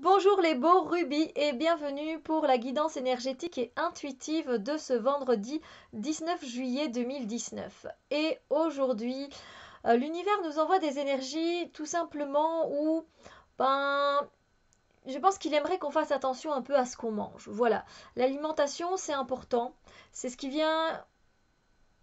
Bonjour les beaux rubis et bienvenue pour la guidance énergétique et intuitive de ce vendredi 19 juillet 2019. Et aujourd'hui, euh, l'univers nous envoie des énergies tout simplement où, ben, je pense qu'il aimerait qu'on fasse attention un peu à ce qu'on mange. Voilà, l'alimentation c'est important, c'est ce qui vient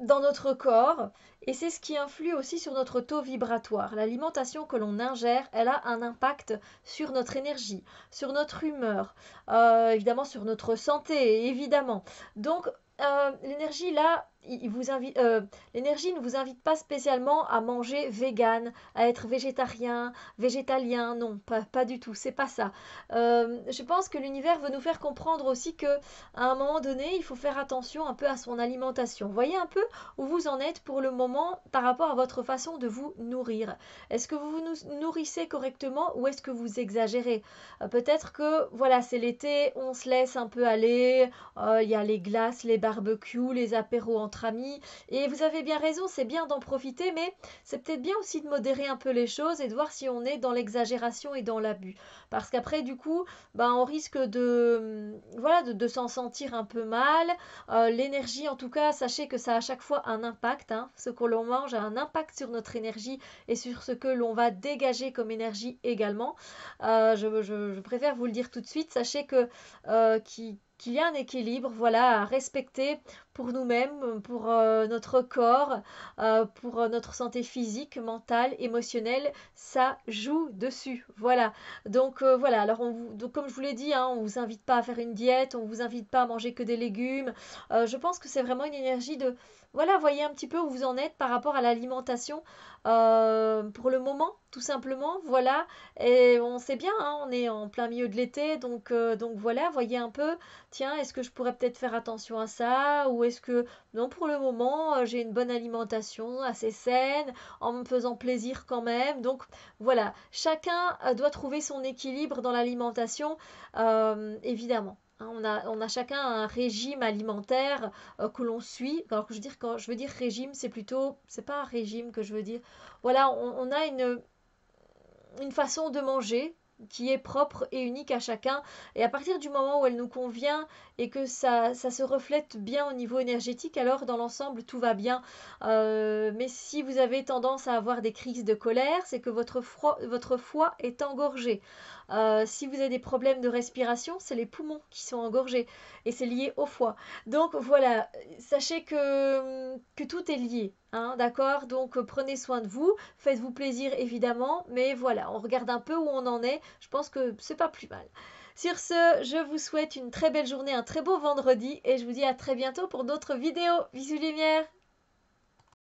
dans notre corps et c'est ce qui influe aussi sur notre taux vibratoire. L'alimentation que l'on ingère, elle a un impact sur notre énergie, sur notre humeur, euh, évidemment sur notre santé, évidemment. Donc euh, l'énergie, là, vous invite, euh, l'énergie ne vous invite pas spécialement à manger vegan, à être végétarien, végétalien, non, pas, du tout, c'est pas ça. Euh, je pense que l'univers veut nous faire comprendre aussi que à un moment donné, il faut faire attention un peu à son alimentation. Voyez un peu où vous en êtes pour le moment par rapport à votre façon de vous nourrir. Est-ce que vous vous nourrissez correctement ou est-ce que vous exagérez euh, Peut-être que voilà, c'est l'été, on se laisse un peu aller, il y a les glaces, les barbecues, les apéros en amis. Et vous avez bien raison, c'est bien d'en profiter, mais c'est peut-être bien aussi de modérer un peu les choses et de voir si on est dans l'exagération et dans l'abus. Parce qu'après, du coup, ben, on risque de, voilà, de, s'en sentir un peu mal. Euh, l'énergie, en tout cas, sachez que ça a à chaque fois un impact. Hein. Ce que l'on mange a un impact sur notre énergie et sur ce que l'on va dégager comme énergie également. Euh, je, préfère vous le dire tout de suite. Sachez que euh, qu'il y a un équilibre voilà, à respecter pour nous-mêmes, pour euh, notre corps, euh, pour euh, notre santé physique, mentale, émotionnelle, ça joue dessus. Voilà. Donc voilà, alors on vous, comme je vous l'ai dit, hein, on ne vous invite pas à faire une diète, on ne vous invite pas à manger que des légumes. je pense que c'est vraiment une énergie de, voilà, voyez un petit peu où vous en êtes par rapport à l'alimentation pour le moment, tout simplement. Voilà. Et on sait bien, hein, on est en plein milieu de l'été, donc, donc voilà, voyez un peu, tiens, est-ce que je pourrais peut-être faire attention à ça ou est-ce que non pour le moment euh, j'ai une bonne alimentation assez saine en me faisant plaisir quand même donc voilà chacun euh, doit trouver son équilibre dans l'alimentation euh, évidemment hein. on a, on a, chacun un régime alimentaire que l'on suit. Alors je veux dire, quand je veux dire régime, c'est plutôt, c'est pas un régime que je veux dire. Voilà, on, on a une, une façon de manger qui est propre et unique à chacun. Et à partir du moment où elle nous convient et que ça, se reflète bien au niveau énergétique, alors dans l'ensemble, tout va bien. Euh, mais si vous avez tendance à avoir des crises de colère, c'est que votre, votre foie est engorgé. Euh, si vous avez des problèmes de respiration, c'est les poumons qui sont engorgés et c'est lié au foie. Donc voilà, sachez que tout est lié. Hein, d'accord Donc euh, prenez soin de vous, faites-vous plaisir évidemment, mais voilà, on regarde un peu où on en est. Je pense que c'est pas plus mal. Sur ce, je vous souhaite une très belle journée, un très beau vendredi et je vous dis à très bientôt pour d'autres vidéos. Bisous lumière